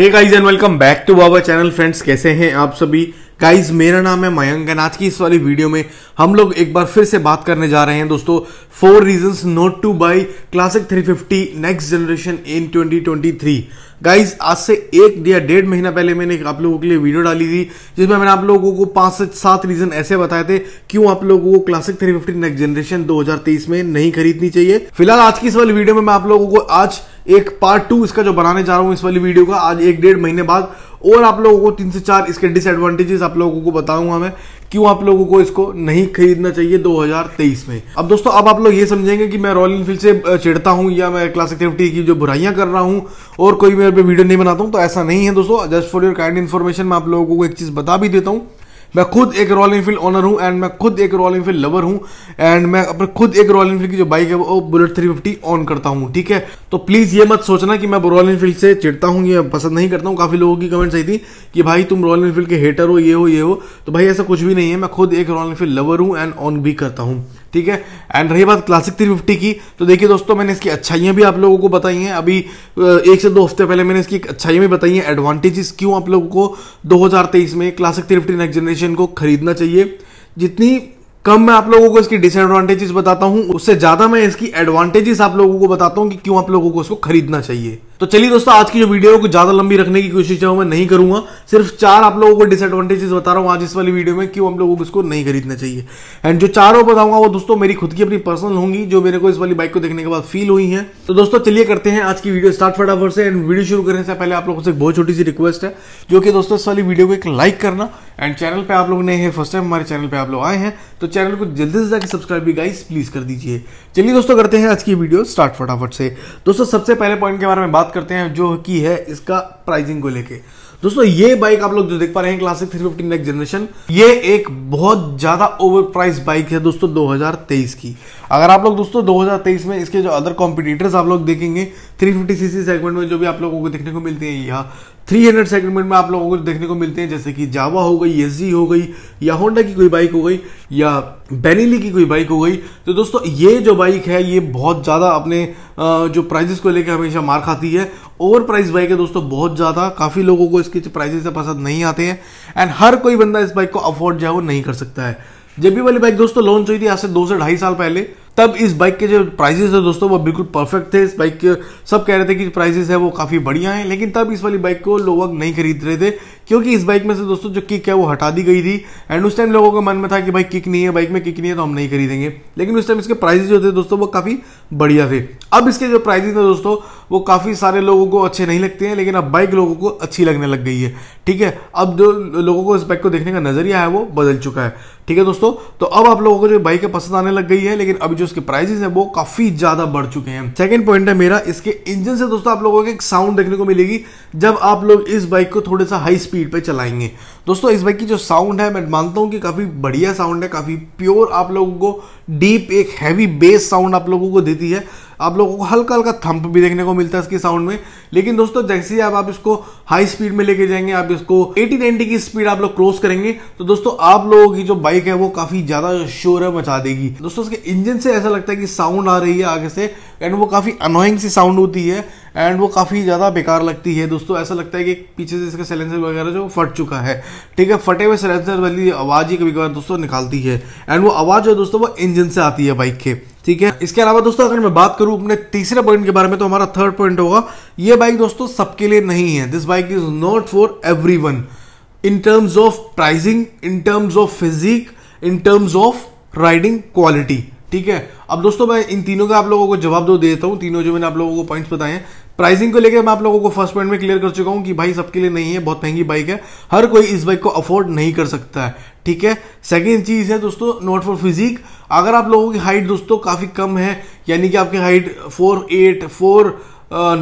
hey guys and welcome back to Baba channel friends कैसे हैं आप सभी गाइस मेरा नाम है मयंक एंड आज की इस वाली वीडियो में हम लोग एक बार फिर से बात करने जा रहे हैं दोस्तों four reasons not to buy Classic 350 next generation in 2023 guys आज से एक या डेढ़ महीना पहले मैंने आप लोगों के लिए वीडियो डाली थी जिसमें मैंने आप लोगों को पांच से सात रीजन ऐसे बताए थे क्यों आप लोगों को Classic three fifty next generation दो में नहीं खरीदनी चाहिए फिलहाल आज की इस वाली वीडियो में मैं आप लोगों को आज एक पार्ट टू इसका जो बनाने जा रहा हूँ इस वाली वीडियो का आज एक डेढ़ महीने बाद और आप लोगों को तीन से चार इसके डिसएडवांटेजेस आप लोगों को बताऊंगा मैं क्यों आप लोगों को इसको नहीं खरीदना चाहिए 2023 में अब दोस्तों अब आप लोग ये समझेंगे कि मैं रॉयल इनफील्ड से चिड़ता हूं या मैं क्लासिक थ्रिफ्टी की जो बुराइयां कर रहा हूँ और कोई मेरे पे वीडियो नहीं बनाता हूँ तो ऐसा नहीं है दोस्तों just for your kind information मैं आप लोगों को एक चीज़ बता भी देता हूँ मैं खुद एक रॉयल इनफील्ड ऑनर हूँ एंड मैं खुद एक रॉयल इनफील्ड लवर हूँ एंड मैं अपने खुद एक रॉयल इनफील्ड की जो बाइक है वो बुलेट थ्री फिफ्टी ऑन करता हूँ ठीक है तो प्लीज़ ये मत सोचना कि मैं रॉयल इनफील्ड से चिड़ता हूँ ये पसंद नहीं करता हूँ काफ़ी लोगों की कमेंट्स आई थी कि भाई तुम रॉयल इनफील्ड के हेटर हो ये हो ये हो तो भाई ऐसा कुछ भी नहीं है मैं खुद एक रॉयल इनफील्ड लवर हूँ एंड ऑन भी करता हूँ ठीक है एंड रही बात क्लासिक थ्री फिफ्टी की तो देखिए दोस्तों मैंने इसकी अच्छाइयाँ भी आप लोगों को बताई हैं अभी एक से दो हफ्ते पहले मैंने इसकी अच्छाइयाँ भी बताई हैं एडवांटेजेस क्यों आप लोगों को 2023 में Classic three fifty next generation को खरीदना चाहिए जितनी कम मैं आप लोगों को इसकी डिसएडवांटेजेस बताता हूँ उससे ज़्यादा मैं इसकी एडवांटेजेस आप लोगों को बताता हूँ कि क्यों आप लोगों को इसको खरीदना चाहिए तो चलिए दोस्तों आज की जो वीडियो को ज्यादा लंबी रखने की कोशिश है मैं नहीं करूंगा सिर्फ चार आप लोगों को डिसएडवांटेजेस बता रहा हूँ आज इस वाली वीडियो में क्यों हम लोगों को इसको नहीं खरीदना चाहिए एंड जो चारों बताऊंगा वो दोस्तों मेरी खुद की अपनी पर्सनल होंगी जो मेरे को इस वाली बाइक को देखने के बाद फील हुई है तो दोस्तों चलिए करते हैं आज की वीडियो स्टार्ट फटाफट से एंड वीडियो शुरू करने से पहले आप लोगों से बहुत छोटी सी रिक्वेस्ट है जो कि दोस्तों इस वाली वीडियो को एक लाइक करना एंड चैनल पर आप लोग नए हैं फर्स्ट टाइम हमारे चैनल पे आप लोग आए हैं तो चैनल को जल्दी से जाकर सब्सक्राइब भी गाइस प्लीज कर दीजिए चलिए दोस्तों करते हैं आज की वीडियो स्टार्ट फटाफट से दोस्तों सबसे पहले पॉइंट के बारे में बात बात करते हैं जो कि है इसका प्राइसिंग को लेके दोस्तों ये बाइक आप लोग जो देख पा रहे हैं क्लासिक 350 नेक्स्ट जनरेशन ये एक बहुत ज्यादा ओवर प्राइस बाइक है दोस्तों 2023 की अगर आप लोग दोस्तों 2023 में इसके जो अदर कॉम्पिटिटर्स आप लोग देखेंगे 350 सीसी सेगमेंट में जो भी आप लोगों को देखने को मिलते हैं या 300 सेगमेंट में आप लोगों को देखने को मिलते हैं जैसे कि जावा हो गई एस हो गई या होंडा की कोई बाइक हो गई या बेनीली की कोई बाइक हो गई तो दोस्तों ये जो बाइक है ये बहुत ज़्यादा अपने जो प्राइजेस को लेकर हमेशा मार खाती है ओवर प्राइस बाइक है दोस्तों बहुत ज़्यादा काफ़ी लोगों को इसके प्राइजेस पसंद नहीं आते हैं एंड हर कोई बंदा इस बाइक को अफोर्ड जो है वो नहीं कर सकता है जेबी वाली बाइक दोस्तों लॉन्च हुई थी आज से दो से ढाई साल पहले तब इस बाइक के जो प्राइजेस है दोस्तों वो बिल्कुल परफेक्ट थे इस बाइक के सब कह रहे थे कि प्राइजेस है वो काफ़ी बढ़िया है लेकिन तब इस वाली बाइक को लोग नहीं खरीद रहे थे क्योंकि इस बाइक में से दोस्तों जो किक है वो हटा दी गई थी एंड उस टाइम लोगों का मन में था कि भाई किक नहीं है बाइक में किक नहीं है तो हम नहीं खरीदेंगे लेकिन उस टाइम इसके प्राइजेस जो थे दोस्तों वो काफ़ी बढ़िया थे अब इसके जो प्राइजेस थे दोस्तों वो काफ़ी सारे लोगों को अच्छे नहीं लगते हैं लेकिन अब बाइक लोगों को अच्छी लगने लग गई है ठीक है अब जो लोगों को इस बाइक को देखने का नज़रिया है वो बदल चुका है ठीक है दोस्तों तो अब आप लोगों को जो बाइक है पसंद आने लग गई है लेकिन अब जो इसके प्राइजेस है वो काफ़ी ज़्यादा बढ़ चुके हैं सेकेंड पॉइंट है मेरा इसके इंजन से दोस्तों आप लोगों को एक साउंड देखने को मिलेगी जब आप लोग इस बाइक को थोड़ा सा हाई स्पीड स्पीड पे चलाएंगे दोस्तों इस बाइक की जो साउंड है मैं मानता हूँ कि काफ़ी बढ़िया साउंड है काफ़ी प्योर आप लोगों को डीप एक हैवी बेस साउंड आप लोगों को देती है आप लोगों को हल्का हल्का थंप भी देखने को मिलता है इसकी साउंड में लेकिन दोस्तों जैसे ही आप, आप इसको हाई स्पीड में लेके जाएंगे आप इसको 80 90 की स्पीड आप लोग क्रॉस करेंगे तो दोस्तों आप लोगों की जो बाइक है वो काफी ज्यादा शोर है मचा देगी दोस्तों इसके इंजन से ऐसा लगता है कि साउंड आ रही है आगे से एंड वो काफी अनोइंग सी साउंड होती है एंड वो काफ़ी ज़्यादा बेकार लगती है दोस्तों ऐसा लगता है कि पीछे से इसका सैलेंसर वगैरह जो फट चुका है ठीक है फटे हुए साइलेंसर वाली आवाज़ ही कभी कभार दोस्तों निकालती है एंड वो आवाज़ जो है दोस्तों वो इंजन से आती है बाइक के ठीक है इसके अलावा दोस्तों अगर मैं बात करूं अपने तीसरे पॉइंट के बारे में तो हमारा थर्ड पॉइंट होगा ये बाइक दोस्तों सबके लिए नहीं है this bike is not for every in terms of pricing in terms of physique in terms of riding quality ठीक है अब दोस्तों मैं इन तीनों का आप लोगों को जवाब दो तो देता हूँ तीनों जो मैंने आप लोगों को पॉइंट्स बताए हैं प्राइसिंग को लेकर मैं आप लोगों को फर्स्ट पॉइंट में क्लियर कर चुका हूँ कि भाई सबके लिए नहीं है बहुत महंगी बाइक है हर कोई इस बाइक को अफोर्ड नहीं कर सकता है ठीक है सेकेंड चीज़ है दोस्तों नोट फॉर फिजिक अगर आप लोगों की हाइट दोस्तों काफ़ी कम है यानी कि आपकी height four eight four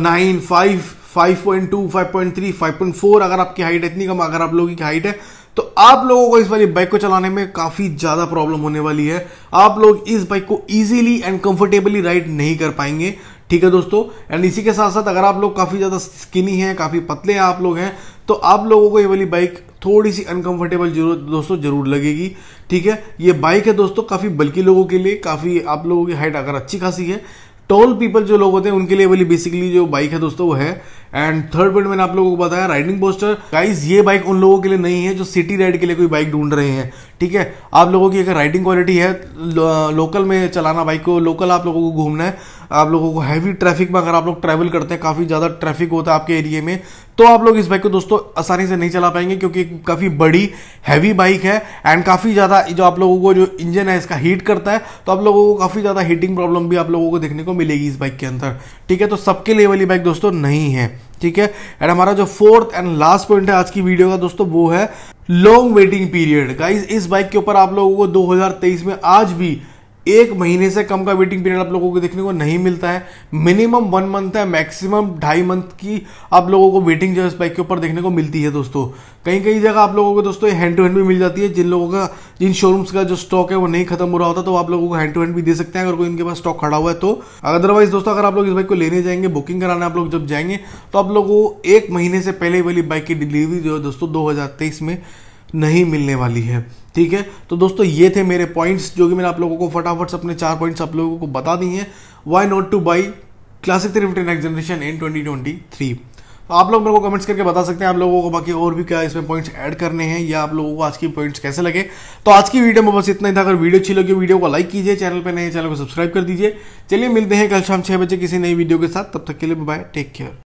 nine five five point two five point three five point four अगर आपकी हाइट इतनी कम अगर आप लोगों की हाइट है तो आप लोगों को इस वाली बाइक को चलाने में काफ़ी ज़्यादा प्रॉब्लम होने वाली है आप लोग इस बाइक को ईजिली एंड कंफर्टेबली राइड नहीं कर पाएंगे ठीक है दोस्तों एंड इसी के साथ साथ अगर आप लोग काफ़ी ज़्यादा स्किनी हैं काफ़ी पतले हैं आप लोग हैं तो आप लोगों को ये वाली बाइक थोड़ी सी अनकंफर्टेबल जरूर दोस्तों जरूर लगेगी ठीक है ये बाइक है दोस्तों काफ़ी बल्कि लोगों के लिए काफ़ी आप लोगों की हाइट अगर अच्छी खासी है टॉल पीपल जो लोग होते हैं उनके लिए वाली बेसिकली जो बाइक है दोस्तों वो है एंड थर्ड पॉइंट मैंने आप लोगों को बताया राइडिंग पोस्टर गाइस ये बाइक उन लोगों के लिए नहीं है जो सिटी राइड के लिए कोई बाइक ढूंढ रहे हैं ठीक है आप लोगों की अगर राइडिंग क्वालिटी है लोकल में चलाना बाइक को लोकल आप लोगों को घूमना है आप लोगों को हैवी ट्रैफिक में अगर आप लोग ट्रैवल करते हैं काफ़ी ज़्यादा ट्रैफिक होता है आपके एरिए में तो आप लोग इस बाइक को दोस्तों आसानी से नहीं चला पाएंगे क्योंकि काफ़ी बड़ी हैवी बाइक है एंड काफ़ी ज़्यादा जो आप लोगों को जो इंजन है इसका हीट करता है तो आप लोगों को काफ़ी ज़्यादा हीटिंग प्रॉब्लम भी आप लोगों को देखने को मिलेगी इस बाइक के अंदर ठीक है तो सबके लिए वाली बाइक दोस्तों नहीं है ठीक है एंड हमारा जो फोर्थ एंड लास्ट पॉइंट है आज की वीडियो का दोस्तों वो है लॉन्ग वेटिंग पीरियड गाइज इस बाइक के ऊपर आप लोगों को दो में आज भी एक महीने से कम का वेटिंग पीरियड आप लोगों को देखने को नहीं मिलता है मिनिमम वन मंथ है मैक्सिमम ढाई मंथ की आप लोगों को वेटिंग जो है बाइक के ऊपर देखने को मिलती है दोस्तों कहीं कहीं जगह आप लोगों को दोस्तों हैंड टू हैंड भी मिल जाती है जिन लोगों का जिन शोरूम्स का जो स्टॉक है वो नहीं खत्म हो रहा होता तो आप लोगों को हैंड टू हैंड भी दे सकते हैं अगर कोई इनके पास स्टॉक खड़ा हुआ है तो अदरवाइज दोस्तों अगर आप लोग इस बाइक को लेने जाएंगे बुकिंग कराने आप लोग जब जाएंगे तो आप लोगों को एक महीने से पहले वाली बाइक की डिलीवरी जो है दोस्तों दो में नहीं मिलने वाली है ठीक है तो दोस्तों ये थे मेरे पॉइंट्स जो कि मैंने आप लोगों को फटाफट से अपने चार पॉइंट्स आप लोगों को बता दिए हैं why not to buy Classic three next generation in twenty twenty three तो आप लोग मेरे को कमेंट्स करके बता सकते हैं आप लोगों को बाकी और भी क्या इसमें पॉइंट्स ऐड करने हैं या आप लोगों को आज की पॉइंट्स कैसे लगे तो आज की वीडियो में बस इतना ही था अगर वीडियो अच्छी लगी वीडियो को लाइक कीजिए चैनल पर नए चैनल को सब्सक्राइब कर दीजिए चलिए मिलते हैं कल शाम छह बजे किसी नई वीडियो के साथ तब तक के लिए बाय टेक केयर